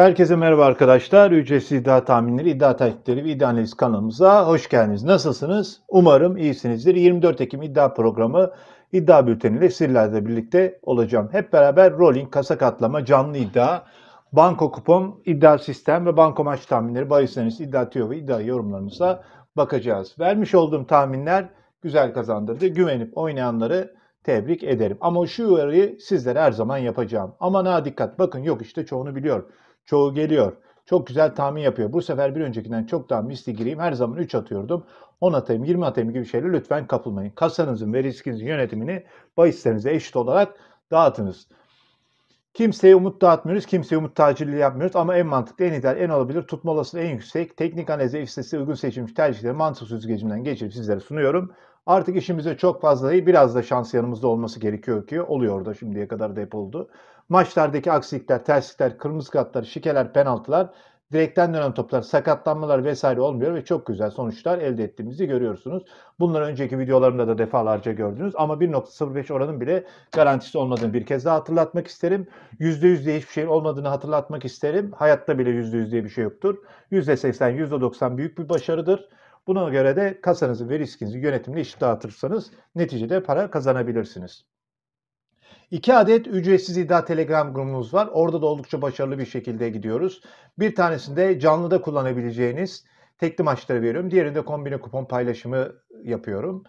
Herkese merhaba arkadaşlar. Ücretsiz iddia tahminleri, iddia taktikleri ve iddia analiz kanalımıza hoş geldiniz. Nasılsınız? Umarım iyisinizdir. 24 Ekim iddia programı iddia bülteniyle sizlerle birlikte olacağım. Hep beraber rolling, kasa katlama, canlı iddia, banko kupon, iddia sistem ve banko maç tahminleri, bahis analiz, iddia tüyo ve iddia yorumlarımıza bakacağız. Vermiş olduğum tahminler güzel kazandırdı. Güvenip oynayanları tebrik ederim. Ama şu uyarıyı sizlere her zaman yapacağım. Ama ha dikkat bakın yok işte çoğunu biliyorum. Çoğu geliyor. Çok güzel tahmin yapıyor. Bu sefer bir öncekinden çok daha misli gireyim. Her zaman 3 atıyordum. 10 atayım, 20 atayım gibi şeyle lütfen kapılmayın. Kasanızın ve riskinizin yönetimini bahislerinize eşit olarak dağıtınız. Kimseye umut dağıtmıyoruz, kimseye umut tacirliği yapmıyoruz ama en mantıklı, en ideal, en olabilir, tutma olasılığı en yüksek, teknik analize, istatistiğe uygun seçilmiş tercihleri mantıksız süzgecimden geçirip sizlere sunuyorum. Artık işimize çok fazla değil, biraz da şans yanımızda olması gerekiyor ki oluyor da şimdiye kadar da hep oldu. Maçlardaki aksilikler, terslikler, kırmızı kartlar, şikeler, penaltılar, direkten dönen toplar, sakatlanmalar vesaire olmuyor ve çok güzel sonuçlar elde ettiğimizi görüyorsunuz. Bunları önceki videolarımda da defalarca gördünüz ama 1.05 oranın bile garantisi olmadığını bir kez daha hatırlatmak isterim. %100 diye hiçbir şey olmadığını hatırlatmak isterim. Hayatta bile %100 diye bir şey yoktur. %80, %90 büyük bir başarıdır. Buna göre de kasanızı ve riskinizi yönetimli iş dağıtırsanız neticede para kazanabilirsiniz. 2 adet ücretsiz iddia telegram grubumuz var. Orada da oldukça başarılı bir şekilde gidiyoruz. Bir tanesinde canlıda kullanabileceğiniz tekli maçları veriyorum. Diğerinde kombine kupon paylaşımı yapıyorum.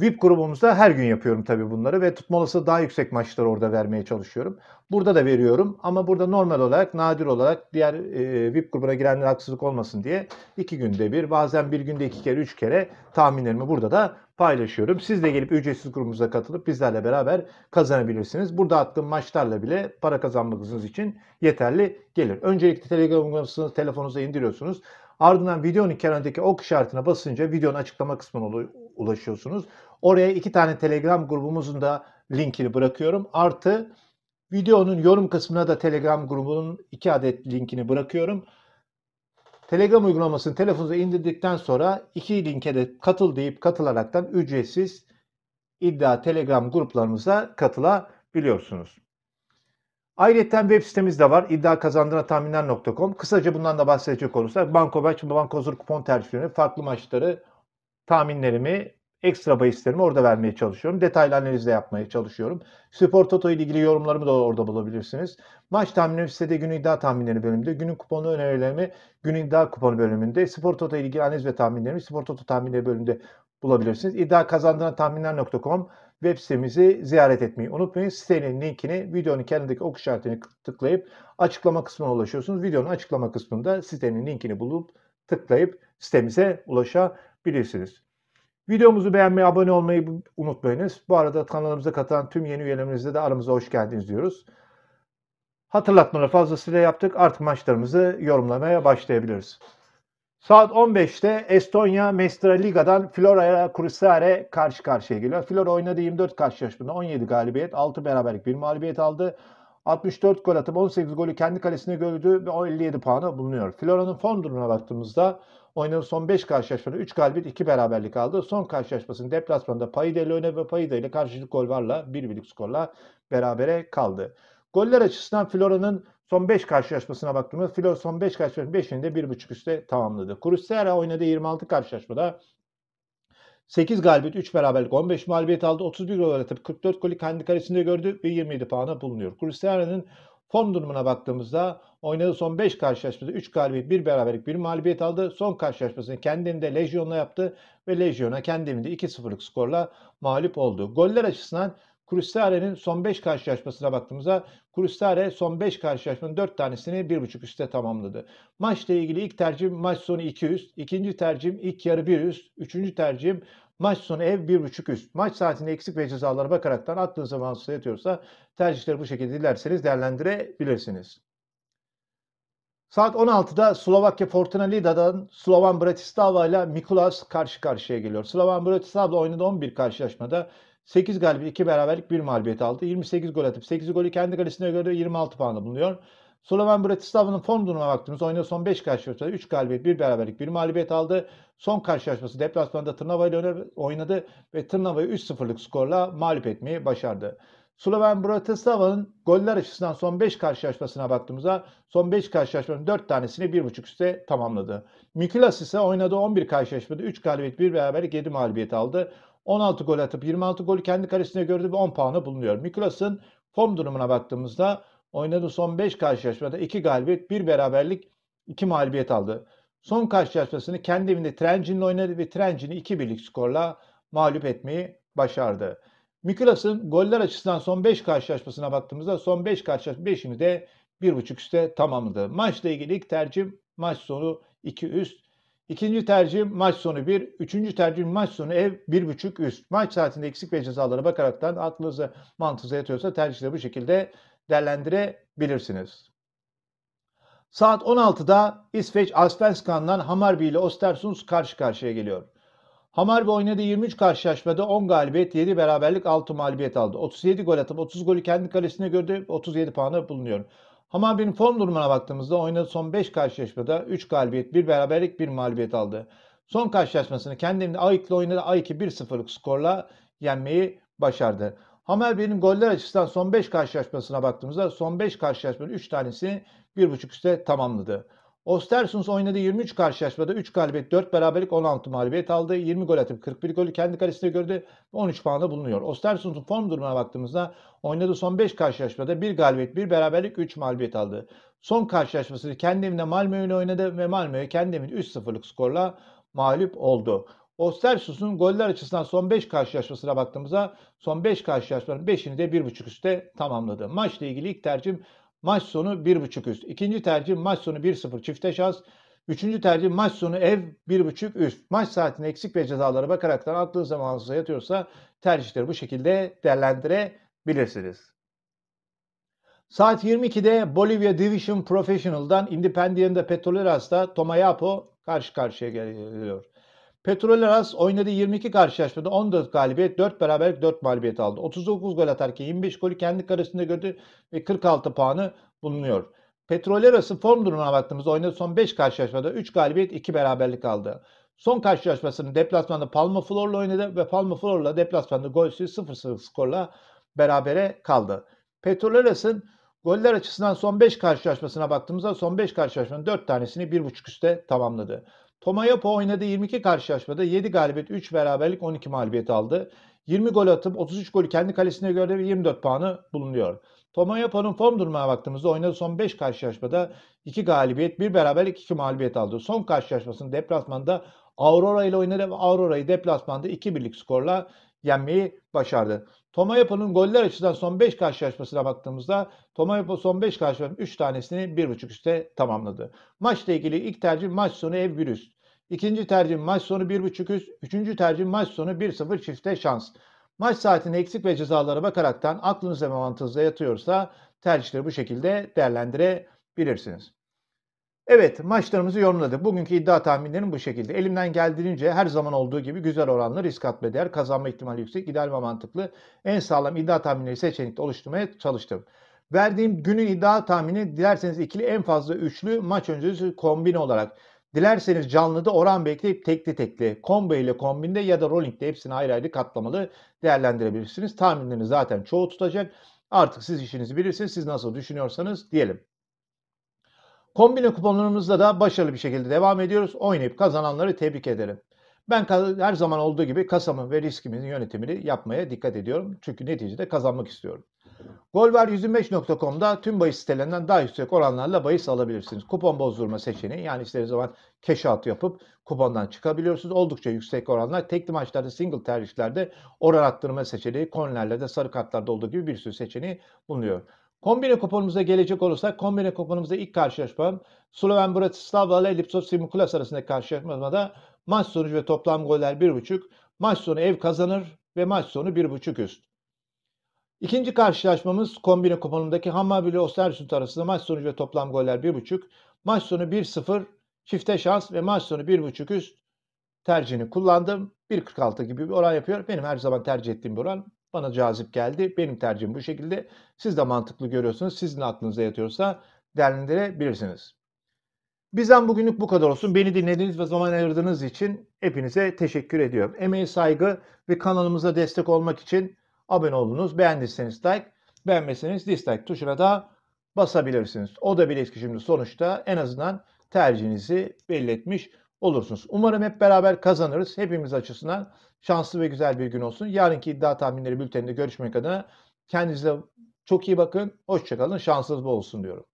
VIP grubumuzda her gün yapıyorum tabii bunları ve tutma daha yüksek maçları orada vermeye çalışıyorum. Burada da veriyorum ama burada normal olarak nadir olarak diğer e, VIP grubuna girenler haksızlık olmasın diye iki günde bir bazen bir günde iki kere üç kere tahminlerimi burada da paylaşıyorum. Siz de gelip ücretsiz grubumuza katılıp bizlerle beraber kazanabilirsiniz. Burada attığım maçlarla bile para kazanmanız için yeterli gelir. Öncelikle Telegram uygulamasını telefonunuza indiriyorsunuz. Ardından videonun kenarındaki ok işaretine basınca videonun açıklama kısmına ulaşıyorsunuz. Oraya iki tane Telegram grubumuzun da linkini bırakıyorum. Artı videonun yorum kısmına da Telegram grubunun iki adet linkini bırakıyorum. Telegram uygulamasını telefonunuza indirdikten sonra iki linke de katıl deyip katılaraktan ücretsiz iddia Telegram gruplarımıza katılabiliyorsunuz. Ayrıca web sitemiz de var. tahminler.com. Kısaca bundan da bahsedecek olursak Banko Bankomaç, Bankozur kupon tercihlerini, farklı maçları, tahminlerimi Ekstra bahislerimi orada vermeye çalışıyorum. Detaylı analiz yapmaya çalışıyorum. Spor Toto ile ilgili yorumlarımı da orada bulabilirsiniz. Maç tahminleri sitede günün iddia tahminleri bölümünde. Günün kuponu önerilerimi günün iddia kuponu bölümünde. Spor Toto ile ilgili analiz ve tahminlerimi Spor Toto tahminleri bölümünde bulabilirsiniz. İddia kazandıran tahminler.com web sitemizi ziyaret etmeyi unutmayın. Sitenin linkini videonun kendindeki ok işaretini tıklayıp açıklama kısmına ulaşıyorsunuz. Videonun açıklama kısmında sitenin linkini bulup tıklayıp sitemize ulaşabilirsiniz. Videomuzu beğenmeyi, abone olmayı unutmayınız. Bu arada kanalımıza katılan tüm yeni üyelerimizde de aramıza hoş geldiniz diyoruz. Hatırlatmaları fazlasıyla yaptık. Artık maçlarımızı yorumlamaya başlayabiliriz. Saat 15'te Estonya Mestra Liga'dan Flora'ya Kursare karşı karşıya geliyor. Flora oynadı 24 karşılaşmada 17 galibiyet, 6 beraberlik, 1 mağlubiyet aldı. 64 gol atıp 18 golü kendi kalesine gördü ve 57 puanı bulunuyor. Flora'nın fon durumuna baktığımızda Oynadığı son 5 karşılaşmada 3 galibiyet 2 beraberlik aldı. Son karşılaşmasının deplasmanda Paide ile öne ve Paide ile karşılık gol varla 1-1'lik skorla berabere kaldı. Goller açısından Flora'nın son 5 karşılaşmasına baktığımızda Flora son 5 karşılaşmanın 5'ini de 1.5 üstte tamamladı. Cruzeiro oynadığı 26 karşılaşmada 8 galibiyet, 3 beraberlik, 15 mağlubiyet aldı. 31 gol atıp 44 golü kendi kalesinde gördü ve 27 puana bulunuyor. Cruzeiro'nun Form durumuna baktığımızda oynadığı son 5 karşılaşmada 3 galibiyet, 1 beraberlik, 1 mağlubiyet aldı. Son karşılaşmasını kendinde Lejyon'la yaptı ve Lejyon'a kendi evinde 2-0'lık skorla mağlup oldu. Goller açısından Krustare'nin son 5 karşılaşmasına baktığımızda Krustare son 5 karşılaşmanın 4 tanesini 1.5 üstte tamamladı. Maçla ilgili ilk tercih maç sonu 2 üst, ikinci tercih ilk yarı 1 üst, üçüncü tercih Maç sonu ev bir buçuk üst. Maç saatinde eksik ve cezalara bakaraktan attığınız zaman yatıyorsa tercihleri bu şekilde dilerseniz değerlendirebilirsiniz. Saat 16'da Slovakya Fortuna Lida'dan Slovan Bratislava ile Mikulas karşı karşıya geliyor. Slovan Bratislava oynadı 11 karşılaşmada. 8 galibiyet, 2 beraberlik, 1 mağlubiyet aldı. 28 gol atıp 8 golü kendi kalesine göre 26 puanla bulunuyor. Slovan Bratislava'nın form durumuna baktığımızda oynadığı son 5 karşılaşmada 3 galibiyet, 1 beraberlik, 1 mağlubiyet aldı. Son karşılaşması deplasmanda Tırnava ile oynadı ve Tırnava'yı 3-0'lık skorla mağlup etmeyi başardı. Sloven Bratislava'nın goller açısından son 5 karşılaşmasına baktığımızda son 5 karşılaşmanın 4 tanesini 1.5 üstte tamamladı. Mikulas ise oynadığı 11 karşılaşmada 3 galibiyet, 1 beraberlik, 7 mağlubiyet aldı. 16 gol atıp 26 golü kendi kalesine gördü ve 10 puanı bulunuyor. Mikulas'ın form durumuna baktığımızda Oynadığı son 5 karşılaşmada 2 galibiyet, 1 beraberlik, 2 mağlubiyet aldı. Son karşılaşmasını kendi evinde Trencin'le oynadı ve Trencin'i 2 birlik skorla mağlup etmeyi başardı. Mikulas'ın goller açısından son 5 karşılaşmasına baktığımızda son 5 karşılaşma 5'ini de 1.5 üstte tamamladı. Maçla ilgili ilk tercihim maç sonu 2 üst. İkinci tercih maç sonu 1. Üçüncü tercih maç sonu ev 1.5 üst. Maç saatinde eksik ve cezalara bakaraktan aklınıza mantığınıza yatıyorsa tercihleri bu şekilde değerlendirebilirsiniz. Saat 16'da İsveç Aspenskandan Hammarby ile Ostersunds karşı karşıya geliyor. Hammarby oynadığı 23 karşılaşmada 10 galibiyet, 7 beraberlik, 6 mağlubiyet aldı. 37 gol atıp 30 golü kendi kalesine gördü, 37 puanı bulunuyor. Hammarby'nin form durumuna baktığımızda oynadığı son 5 karşılaşmada 3 galibiyet, 1 beraberlik, 1 mağlubiyet aldı. Son karşılaşmasını kendi evinde a oynadı. A2 1-0'lık skorla yenmeyi başardı. Hamel benim goller açısından son 5 karşılaşmasına baktığımızda son 5 karşılaşmanın 3 tanesini 1.5 üstte tamamladı. Ostersunds oynadığı 23 karşılaşmada 3 galibiyet, 4 beraberlik, 16 mağlubiyet aldı. 20 gol atıp 41 golü kendi kalesinde gördü. 13 puanla bulunuyor. Ostersunds'un form durumuna baktığımızda oynadığı son 5 karşılaşmada 1 galibiyet, 1 beraberlik, 3 mağlubiyet aldı. Son karşılaşmasını kendi evinde Malmö ile oynadı ve Malmö kendi evinde 3-0'lık skorla mağlup oldu. Ostersus'un goller açısından son 5 karşılaşmasına baktığımızda son 5 karşılaşmanın 5'ini de 1.5 üstte tamamladı. Maçla ilgili ilk tercih maç sonu 1.5 üst. İkinci tercih maç sonu 1-0 çifte şans. Üçüncü tercih maç sonu ev 1.5 üst. Maç saatine eksik ve cezalara bakaraktan aklınız zamanınıza yatıyorsa tercihleri bu şekilde değerlendirebilirsiniz. Saat 22'de Bolivya Division Professional'dan Independiente Petroleras'ta Tomayapo karşı karşıya geliyor. Petrol Aras oynadığı 22 karşılaşmada 14 galibiyet, 4 beraberlik, 4 mağlubiyet aldı. 39 gol atarken 25 golü kendi karesinde gördü ve 46 puanı bulunuyor. Petroleras'ın form durumuna baktığımızda oynadığı son 5 karşılaşmada 3 galibiyet 2 beraberlik aldı. Son karşılaşmasını deplasmanda Palma Flor'la oynadı ve Palma Flor'la deplasmanda golsüz 0-0 skorla berabere kaldı. Petroleras'ın goller açısından son 5 karşılaşmasına baktığımızda son 5 karşılaşmanın 4 tanesini 1.5 üstte tamamladı. Tomayapo oynadı 22 karşılaşmada 7 galibiyet, 3 beraberlik, 12 mağlubiyet aldı. 20 gol atıp 33 golü kendi kalesine göre 24 puanı bulunuyor. Tomayapo'nun form durumuna baktığımızda oynadı son 5 karşılaşmada 2 galibiyet, 1 beraberlik, 2 mağlubiyet aldı. Son karşılaşmasını deplasmanda Aurora ile oynadı ve Aurora'yı deplasmanda 2 birlik skorla yenmeyi başardı. Tomayapo'nun goller açısından son 5 karşılaşmasına baktığımızda Tomayapo son 5 karşılaşmanın 3 tanesini 1.5 üstte tamamladı. Maçla ilgili ilk tercih maç sonu ev 1 üst. İkinci tercih maç sonu 1.5 üst. Üçüncü tercih maç sonu 1-0 çifte şans. Maç saatine eksik ve cezalara bakaraktan aklınız ve mantığınızda yatıyorsa tercihleri bu şekilde değerlendirebilirsiniz. Evet maçlarımızı yorumladık. Bugünkü iddia tahminlerim bu şekilde. Elimden geldiğince her zaman olduğu gibi güzel oranlı, risk atma değer, kazanma ihtimali yüksek, ideal ve mantıklı en sağlam iddia tahminleri seçenekte oluşturmaya çalıştım. Verdiğim günün iddia tahmini dilerseniz ikili en fazla üçlü maç öncesi kombin olarak. Dilerseniz canlıda oran bekleyip tekli tekli, combo ile kombinde ya da rollingde hepsini ayrı ayrı katlamalı değerlendirebilirsiniz. Tahminleriniz zaten çoğu tutacak. Artık siz işinizi bilirsiniz. Siz nasıl düşünüyorsanız diyelim. Kombine kuponlarımızla da başarılı bir şekilde devam ediyoruz. Oynayıp kazananları tebrik ederim. Ben her zaman olduğu gibi kasamın ve riskimin yönetimini yapmaya dikkat ediyorum. Çünkü neticede kazanmak istiyorum. Golver125.com'da tüm bahis sitelerinden daha yüksek oranlarla bahis alabilirsiniz. Kupon bozdurma seçeneği yani istediğiniz zaman cash out yapıp kupondan çıkabiliyorsunuz. Oldukça yüksek oranlar. Tekli maçlarda single tercihlerde oran arttırma seçeneği, de sarı kartlarda olduğu gibi bir sürü seçeneği bulunuyor. Kombine kuponumuza gelecek olursak kombine kuponumuzda ilk karşılaşma Sloven Bratislava ile Lipsos Simikulas arasındaki karşılaşmada maç sonucu ve toplam goller 1.5. Maç sonu ev kazanır ve maç sonu 1.5 üst. İkinci karşılaşmamız kombine kuponundaki Hammarby ile arasında maç sonucu ve toplam goller 1.5. Maç sonu 1-0 çifte şans ve maç sonu 1.5 üst tercihini kullandım. 1.46 gibi bir oran yapıyor. Benim her zaman tercih ettiğim bir oran. Bana cazip geldi. Benim tercihim bu şekilde. Siz de mantıklı görüyorsunuz. Sizin aklınıza yatıyorsa değerlendirebilirsiniz. Bizden bugünlük bu kadar olsun. Beni dinlediğiniz ve zaman ayırdığınız için hepinize teşekkür ediyorum. emeği saygı ve kanalımıza destek olmak için abone olunuz. Beğendiyseniz like, beğenmeseniz dislike tuşuna da basabilirsiniz. O da bir etki şimdi sonuçta en azından tercihinizi belli etmiş olursunuz. Umarım hep beraber kazanırız. Hepimiz açısından şanslı ve güzel bir gün olsun. Yarınki iddia tahminleri bülteninde görüşmek adına kendinize çok iyi bakın. Hoşçakalın. Şansınız bol olsun diyorum.